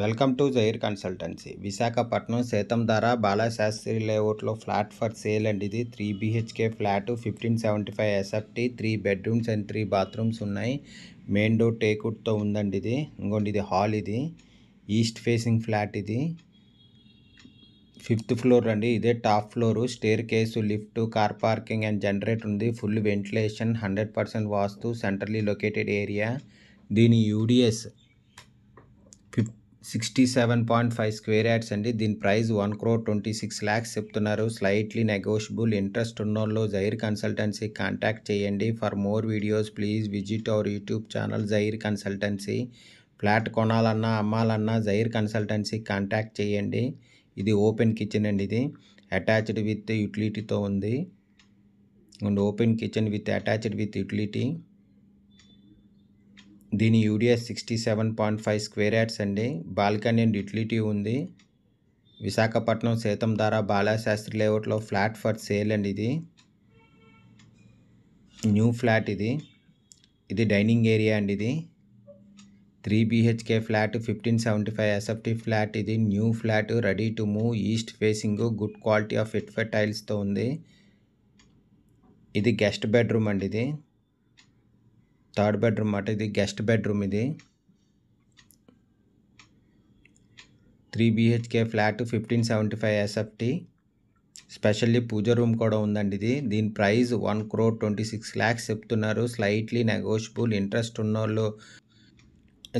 welcome to Zair consultancy Visakhapatnam Sethammadhara Balasastri లేఅవుట్లో flat for sale and ఇది three BHK flat fifteen seventy five SFT three bedrooms and three bathrooms ఉన్నాయి main door టేకుడ్తో ఉందండి ఇది ఇంకోండి ఇది హాల్ ఇది ఈస్ట్ ఫేసింగ్ ఫ్లాట్ ఇది ఫిఫ్త్ ఫ్లోర్ అండి ఇదే top floor staircase lift car parking and generator ఉంది full ventilation hundred percent vastu centrally located area దీని UDS sixty seven point five square yards అండి దీని price one crore twenty six lakhs చెప్తున్నారు slightly negotiable interest ఉన్నోళ్ళు Zair consultancy contact చేయండి for more videos please visit our YouTube channel Zair consultancy flat కొనాలన్నా అమ్మాలన్నా Zair consultancy contact చేయండి ఇది ఓపెన్ కిచెన్ అండి ఇది అటాచ్డ్ విత్ యూటిలిటీతో ఉంది and open kitchen with attached with utility దీని UDS sixty seven point five square yards అండి బాల్కనీ అండ్ యుటిలిటీ ఉంది విశాఖపట్నం ద్వారా బాలాశాస్త్రి లేఅవుట్లో ఫ్లాట్ ఫర్ సేల్ అండి ఇది న్యూ ఫ్లాట్ ఇది ఇది డైనింగ్ ఏరియా అండి ఇది three BHK flat fifteen seventy five SFT flat ఇది new flat ready to move east facing good quality of ఫిట్ ఫర్ టైల్స్తో ఉంది ఇది గెస్ట్ బెడ్రూమ్ అండి ఇది థర్డ్ బెడ్రూమ్ అన్నమాట ఇది గెస్ట్ బెడ్రూమ్ ఇది three BHK flat fifteen seventy five SFT specially puja room కూడా ఉందండి ఇది దీని price one crore twenty six lakhs చెప్తున్నారు స్లైట్లీ నెగోషియబుల్ ఇంట్రెస్ట్ ఉన్నోళ్ళు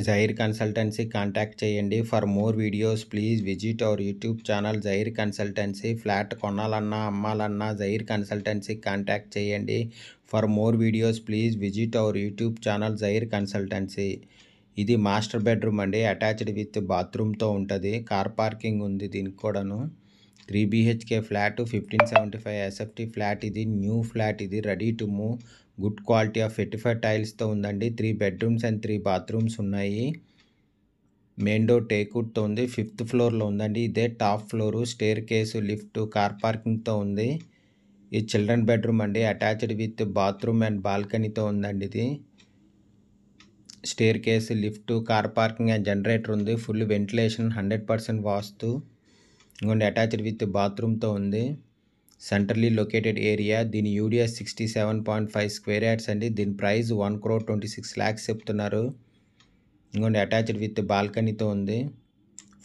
జైర్ కన్సల్టెన్సీ కాంటాక్ట్ చేయండి for more videos please visit our YouTube channel Zair consultancy flat కొనాలన్నా అమ్మాలన్నా జైర్ కన్సల్టెన్సీ కాంటాక్ట్ చేయండి for more videos please visit our YouTube channel Zair consultancy ఇది మాస్టర్ బెడ్రూమ్ అండి attached with బాత్రూమ్తో ఉంటుంది car parking ఉంది దీనికి కూడాను three BHK flat fifteen seventy five SFT flat ఇది న్యూ ఫ్లాట్ ఇది ready to move good quality of vitrified టైల్స్తో ఉందండి three bedrooms and three bathrooms ఉన్నాయి మెయిన్ డోర్ టేకుడ్తో ఉంది ఫిఫ్త్ ఫ్లోర్లో ఉందండి ఇదే top floor staircase lift car పార్కింగ్తో ఉంది ఈ చిల్డ్రన్ బెడ్రూమ్ అండి అటాచ్డ్ విత్ బాత్రూమ్ అండ్ బాల్కనీతో ఉందండి ఇది staircase lift car parking and generator ఉంది full ventilation hundred percent vastu ఇంకొండి అటాచ్డ్ విత్ బాత్రూమ్తో ఉంది సెంట్రలీ లొకేటెడ్ ఏరియా దీని UDS sixty seven point five square yards అండి దీని price one crore twenty six lakhs చెప్తున్నారు ఇంకోండి అటాచ్డ్ విత్ బాల్కనీతో ఉంది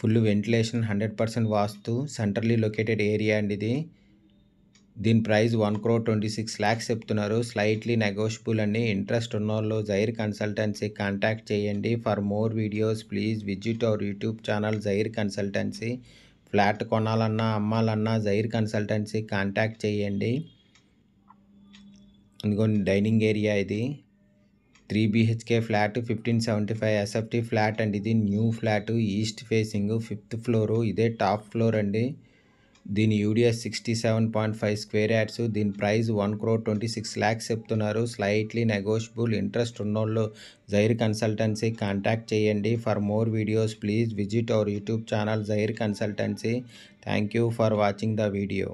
full ventilation hundred percent vastu centrally located area అండి ఇది దీని price one crore twenty six lakhs చెప్తున్నారు స్లైట్లీ నెగోషియబుల్ అండి ఇంట్రెస్ట్ ఉన్నోళ్ళు జైర్ కన్సల్టెన్సీ కాంటాక్ట్ చేయండి for more videos please visit our YouTube channel Zair consultancy flat కొనాలన్నా అమ్మాలన్నా జైర్ కన్సల్టెన్సీ కాంటాక్ట్ చేయండి ఇదిగోండి డైనింగ్ ఏరియా ఇది three BHK flat fifteen seventy five SFT flat అండి ఇది new flat east facing fifth floor ఇదే టాప్ ఫ్లోర్ అండి దీని UDS sixty seven point five square yards దీని price one crore twenty six lakhs చెప్తున్నారు స్లైట్లీ నెగోషియబుల్ ఇంట్రెస్ట్ ఉన్నోళ్ళు Zair consultancy contact చేయండి for more videos please visit our YouTube channel Zair consultancy thank you for watching the video